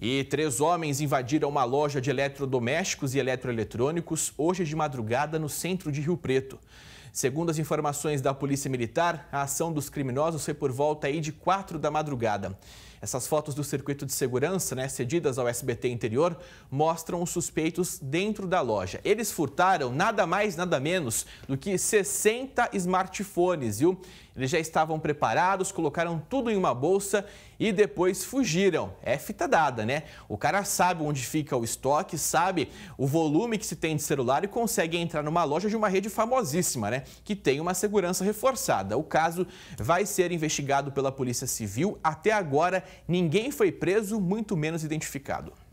E três homens invadiram uma loja de eletrodomésticos e eletroeletrônicos hoje de madrugada no centro de Rio Preto. Segundo as informações da Polícia Militar, a ação dos criminosos foi por volta aí de 4 da madrugada. Essas fotos do circuito de segurança, né, cedidas ao SBT interior, mostram os suspeitos dentro da loja. Eles furtaram nada mais, nada menos do que 60 smartphones, viu? Eles já estavam preparados, colocaram tudo em uma bolsa e depois fugiram. É fita dada, né? O cara sabe onde fica o estoque, sabe o volume que se tem de celular e consegue entrar numa loja de uma rede famosíssima, né? Que tem uma segurança reforçada. O caso vai ser investigado pela Polícia Civil. Até agora, ninguém foi preso, muito menos identificado.